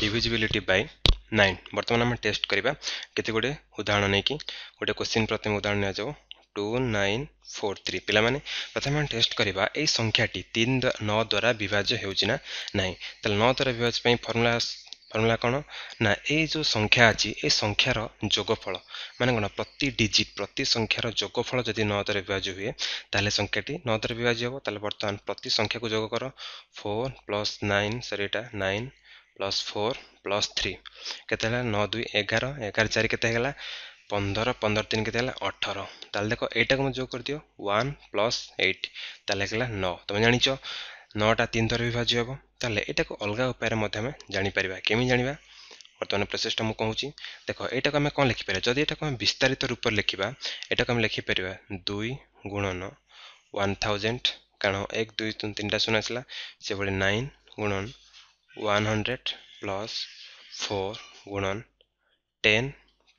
डिभिजिबिलिटी by nine बर्तमान आम test करवा केते गुड़े उदाहरण नहीं गोटे क्वेश्चन प्रथम उदाहरण दिजाव टू नाइन फोर थ्री पाने प्रथम आम टेस्ट करवा यही संख्याटी तीन नौ द्वारा विभाज्य होना ना नौ द्वारा विभाज्य फर्मूला ଫର୍ମୁଲା କ'ଣ ନା ଏଇ ଯେଉଁ ସଂଖ୍ୟା ଅଛି ଏ ସଂଖ୍ୟାର ଯୋଗଫଳ ମାନେ କ'ଣ ପ୍ରତି ଡିଜିଟ୍ ପ୍ରତି ସଂଖ୍ୟାର ଯୋଗଫଳ ଯଦି ନଅ ଦ୍ୱାରା ବିଭାଜ୍ୟ ହୁଏ ତାହେଲେ ସଂଖ୍ୟାଟି ନଅ ଦ୍ୱାରା ବିଭାଜ୍ୟ ହେବ ତାହେଲେ ବର୍ତ୍ତମାନ ପ୍ରତି ସଂଖ୍ୟାକୁ ଯୋଗ କର ଫୋର୍ ପ୍ଲସ୍ ନାଇନ୍ ସରି ଏଇଟା nine plus four plus three କେତେ ହେଲା ନଅ ଦୁଇ ଏଗାର ଏଗାର ଚାରି କେତେ ହେଇଗଲା ପନ୍ଦର ପନ୍ଦର ତିନି କେତେ ହେଲା ଅଠର ତାହେଲେ ଦେଖ ଏଇଟାକୁ ମୁଁ ଯୋଗ କରିଦିଅ ୱାନ୍ ପ୍ଲସ୍ ଏଇଟ୍ ତାହେଲେ ହେଇଗଲା ନଅ ତୁମେ ଜାଣିଛ ନଅଟା ତିନି ଥର ବିଭାଜ୍ୟ ହେବ ତାହେଲେ ଏଇଟାକୁ ଅଲଗା ଉପାୟରେ ମଧ୍ୟ ଆମେ ଜାଣିପାରିବା କେମିତି ଜାଣିବା বর্তমানে প্রসেসটা মু কহুছি দেখ এইটাকে আমি কম লিখিপার যদি এটাকে আমি বিস্তারিত রূপে লিখবা এটাকে আমি লিখিপার দুই গুণন ওয়ান থাউজেন্ড কারণ এক দুই তিনটা শূন্য আসলা সেভাবে নাইন গুণন वन हंड्रेड प्लस फोर गुणन टेन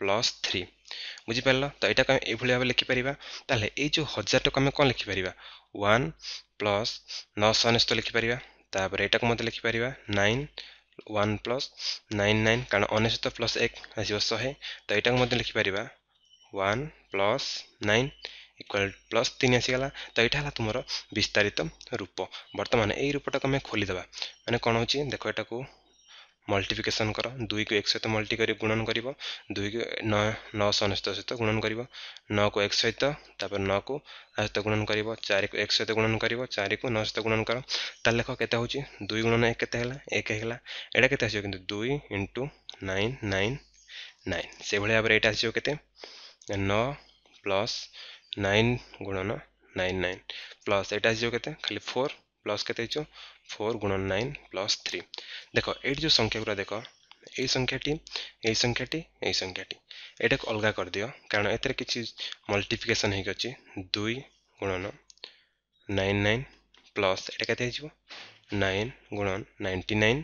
प्लस थ्री ବୁଝିପାରିଲ ତ ଏଇଟାକୁ ଆମେ ଏଇଭଳି ଭାବେ ଲେଖିପାରିବା ତାହେଲେ ଏଇ ଯେଉଁ ହଜାର ଟଙ୍କା ଆମେ କ'ଣ ଲେଖିପାରିବା ୱାନ୍ ପ୍ଲସ୍ ନଅଶହ ଅନେଶତ ଲେଖିପାରିବା ତାପରେ ଏଇଟାକୁ ମଧ୍ୟ ଲେଖିପାରିବା nine one plus nine nine କାରଣ ଅନେଶତ ପ୍ଲସ୍ ଏକ ଆସିବ ଶହେ ତ ଏଇଟାକୁ ମଧ୍ୟ ଲେଖିପାରିବା one plus nine equal plus তিন আসিগলা তো এইটা হল তোমার বিস্তারিত রূপ বর্তমান এই রূপটাকে আমি খোলিদেবা মানে কম হচ্ছে দেখো এটা ମଲ୍ଟିପ୍ଲିକେସନ୍ କର ଦୁଇକୁ ଏକ ସହିତ ମଲ୍ଟି କରି ଗୁଣନ କରିବ ଦୁଇକୁ ନଅଶହ ଅନେଶତ ସହିତ ଗୁଣନ କରିବ ନଅକୁ ଏକ ସହିତ ତାପରେ ନଅକୁ ତା ସହିତ ଗୁଣନ କରିବ ଚାରିକୁ ଏକ ସହିତ ଗୁଣନ କରିବ ଚାରିକୁ ନଅ ସହିତ ଗୁଣନ କର ତାହେଲେ ଲେଖ କେତେ ହେଉଛି ଦୁଇ ଗୁଣନ ଏକ କେତେ ହେଲା ଏକ ହେଲା ଏଇଟା କେତେ ଆସିବ କିନ୍ତୁ ଦୁଇ ଇଣ୍ଟୁ ନାଇନ୍ ନାଇନ୍ ନାଇନ୍ ସେଭଳି ଭାବରେ ଏଇଟା ଆସିବ କେତେ ନଅ ପ୍ଲସ୍ नाइन गुणन नाइन नाइन प्लस एटा आसो के फोर प्लस के फोर गुणन नाइन प्लस थ्री देख ये जो संख्या गुरा देख এই সংখ্যাটি এই সংখ্যাটি এই সংখ্যাটি এটাকে অলগা করদিও কারণ এতে কিছু মল্টিপ্লিকেসন হয়ে অছি দুই গুণন নাইন নাইন প্লস এটা কেতে হয়ে নাইন গুণন নাইনটি নাইন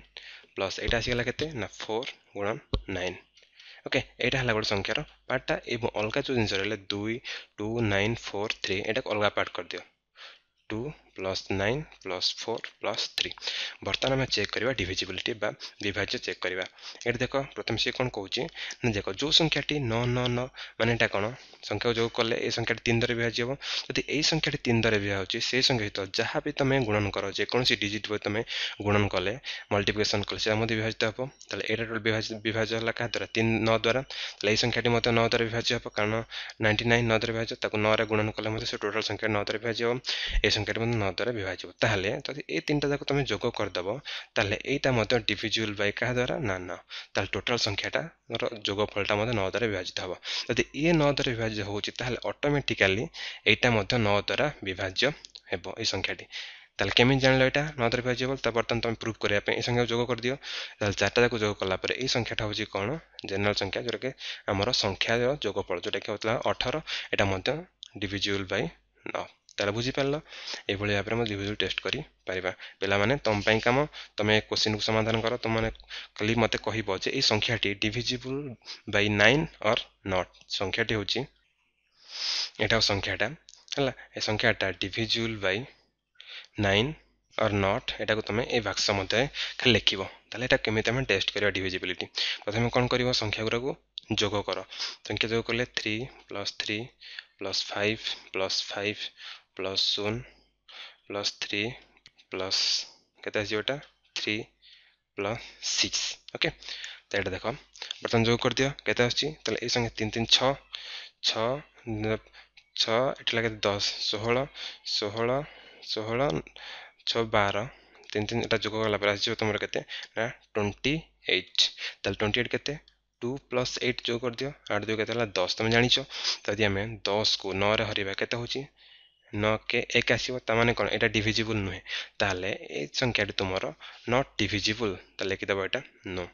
প্লস এটা আসিগলা কেতে না ফোর গুণন নাইন ଓକେ ଏଇଟା ହେଲା ଗୋଟେ ସଂଖ୍ୟାର ପାର୍ଟଟା ଏବଂ ଅଲଗା ଯେଉଁ ଜିନିଷ ରହିଲା ଦୁଇ ଟୁ ନାଇନ୍ ଫୋର୍ ଥ୍ରୀ ଏଇଟାକୁ ଅଲଗା ପାର୍ଟ କରିଦିଅ two plus nine plus four plus three বর্তমান আমি চেক করা ডিভিজিবিলিটি বা বিভাজ্য চেক করা এটি দেখ প্রথমে সি কোণ কৌছি না দেখ যে সংখ্যাটি ন ন ন মানে এটা কোণ সংখ্যা যোগ কলে এই সংখ্যাটি তিন দ্বারা বিভাজ্য হব যদি এই সংখ্যাটি তিন দ্বারা বিভা হচ্ছে সেই সংখ্যা সহ যা বি তুমি গুণন কর যেকোন ডিজিট বই তুমি গুণন কলে মল্টিপ্লিকেসন কলে সেটা মধ্যে বিভাজিত হব তাহলে এটা বিভাজ্য হল কাহা দ্বারা তিন ন দ্বারা তাহলে এই সংখ্যাটি মতো ন দ্বারা বিভাজ্য হব কারণ নাইনটি নাইন ন দ্বারা বিভাজ্য তাকে নরে গুণন কলে মধ্যে সে টোটাল সংখ্যা ন দ্বারা বিভাজ্য হব এই সংখ্যাটি মধ্যে ন କାରଣ ଦ୍ୱାରା ବିଭାଜିବ ତାହେଲେ ଯଦି ଏଇ ତିନିଟା ଯାକ ତୁମେ ଯୋଗ କରିଦେବ ତାହେଲେ ଏଇଟା ମଧ୍ୟ ଡିଭିଜୁଆଲ୍ ବାଇ କାହା ଦ୍ୱାରା ନା ନ ତାହେଲେ ଟୋଟାଲ୍ ସଂଖ୍ୟାଟାର ଯୋଗଫଳଟା ମଧ୍ୟ ନଅ ଦ୍ୱାରା ବିଭାଜିତ ହେବ ଯଦି ଇଏ ନଅ ଦ୍ୱାରା ବିଭାଜିତ ହେଉଛି ତାହେଲେ ଅଟୋମେଟିକାଲି ଏଇଟା ମଧ୍ୟ ନଅ ଦ୍ୱାରା ବିଭାଜ୍ୟ ହେବ ଏଇ ସଂଖ୍ୟାଟି তাহলে কেমিন জানলো এটা নদরে ভেজিবল তা বর্তমান তুমি প্রুভ করা এই সংখ্যা যোগ করিদিও তাহলে চারটা যাক যোগ কলা পরে এই সংখ্যাটা হচ্ছে কোণ জেনারেল সংখ্যা যেটাকি আমার সংখ্যার যোগফল যেটাকি হচ্ছে অঠর এটা মধ্যে ডিভিজুয়াল বাই ন ତାହେଲେ ବୁଝିପାରିଲ ଏଭଳି ଭାବରେ ଆମେ ରିଭିଜୁଆଲ୍ ଟେଷ୍ଟ କରିପାରିବା ପିଲାମାନେ ତୁମ ପାଇଁ କାମ ତୁମେ କୋଶ୍ଚିନ୍କୁ ସମାଧାନ କର ତୁମମାନେ ଖାଲି ମୋତେ କହିବ ଯେ ଏଇ ସଂଖ୍ୟାଟି divisible by nine or not ସଂଖ୍ୟାଟି ହେଉଛି ଏଇଟା ସଂଖ୍ୟାଟା ହେଲା ଏ ସଂଖ୍ୟାଟା divisible by nine or not ଏଟାକୁ ତୁମେ ଏ ବାକ୍ସ ମଧ୍ୟରେ ଖାଲି ଲେଖିବ ତାହେଲେ ଏଇଟା କେମିତି ଆମେ ଟେଷ୍ଟ କରିବା ଡିଭିଜିବିଲିଟି ପ୍ରଥମେ କ'ଣ କରିବ ସଂଖ୍ୟାଗୁଡ଼ାକୁ যোগ কর সংখ্যা যোগ করলে three plus three plus five plus five plus शून्य प्लस थ्री प्लस कैसे आसटा थ्री प्लस सिक्स ओके तो यहाँ देख बर्तमान जो कर दिया कैसे आसचे संगे तीन तीन छ छठ लगे दस षोह षोह षोह छ बार तीन तीन यहाँ जोग गलापर आस तुम के ट्वेंटी एट तेल ट्वेंटी एट के टू प्लस एट जो कर दियो आठ दुई के दस तुम जाच तो जब आम दस को नरे हरवा के ନଅକେ ଏକ ଆସିବ ତା ମାନେ କ'ଣ ଏଇଟା ଡିଭିଜିବୁଲ୍ ନୁହେଁ ତାହେଲେ ଏ ସଂଖ୍ୟାଟି ତୁମର ନଟ୍ ଡିଭିଜିବୁଲ୍ ତାହେଲେ ଲେଖିଦେବ ଏଇଟା ନୋ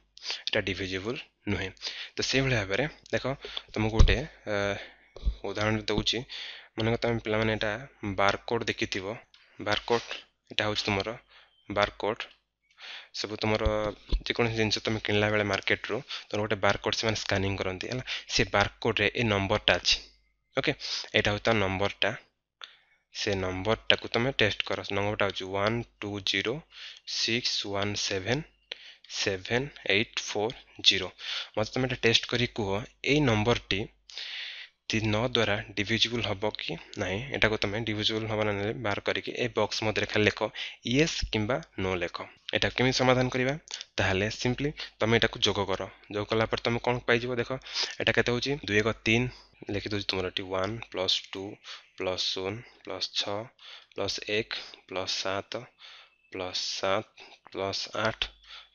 এটা ডিভিজিবল নুহে তো সেইভাবে ভাবে দেখ তুমি গোটে উদাহরণ দেছি মনে কর তুমি পিলা এটা বারকোড দেখিথিব বারকোড এটা হচ্ছে তোমার বারকোড সব তোমার যেকোন জিনিস তুমি কিনলা বেড়ে মার্কেট্রু তোমার গোটে বারকোড সে স্কানিং করতে হল সে বারকোড্রে এই নম্বরটা আছে ওকে এটা হচ্ছে তার নম্বরটা ସେ ନମ୍ବରଟାକୁ ତୁମେ ଟେଷ୍ଟ କର ନମ୍ବରଟା ହେଉଛି one two zero six one seven seven eight four zero ମୋତେ ତୁମେ ଏଇଟା ଟେଷ୍ଟ କରି କୁହ ଏଇ ନମ୍ବରଟି ନ ଦ୍ୱାରା ଡିଭିଜିବୁଲ୍ ହେବ କି ନାହିଁ ଏଟାକୁ ତୁମେ ଡିଭିଜିବୁଲ୍ ହେବ ନା ବାହାର କରିକି ଏ ବକ୍ସ ମଧ୍ୟରେ ଖାଲି ଲେଖ ୟେସ୍ କିମ୍ବା ନୋ ଲେଖ এটা কেমি সমাধান করা তাহলে সিম্পলি তুমি এটা যোগ কর যোগ কলা পরে তুমি কম পাইব দেখ এটা কেতে হচ্ছে দুই এক তিন লিখি দেছি তোমার এটি ওয়ান প্লস টু প্লস শূন্য প্লস ছ প্লস এক প্লস সাত প্লস সাত প্লস আট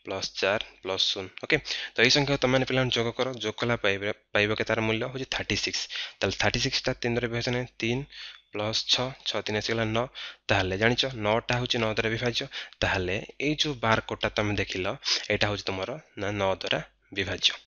ପ୍ଲସ୍ ଚାରି ପ୍ଲସ୍ ଶୂନ ଓକେ ତ ଏଇ ସଂଖ୍ୟା ତୁମମାନେ ପିଲାମାନେ ଯୋଗ କର ଯୋଗ କଲା ପାଇବ କେତାର ମୂଲ୍ୟ ହେଉଛି ତିନି ସିକ୍ସ ତାହେଲେ ତିନି ସିକ୍ସଟା ତିନିରେ ବିଭାଜନ ତିନି ପ୍ଲସ୍ ଛଅ ଛଅ ତିନି ଆସିଗଲା ନଅ ତାହେଲେ ଜାଣିଛ ନଅଟା ହେଉଛି ନଅ ଦ୍ୱାରା ବିଭାଜ୍ୟ ତାହେଲେ ଏଇ ଯେଉଁ ବାର କୋଡ଼ଟା ତୁମେ ଦେଖିଲ ଏଇଟା ହେଉଛି ତୁମର ନା ନଅ ଦ୍ୱାରା ବିଭାଜ୍ୟ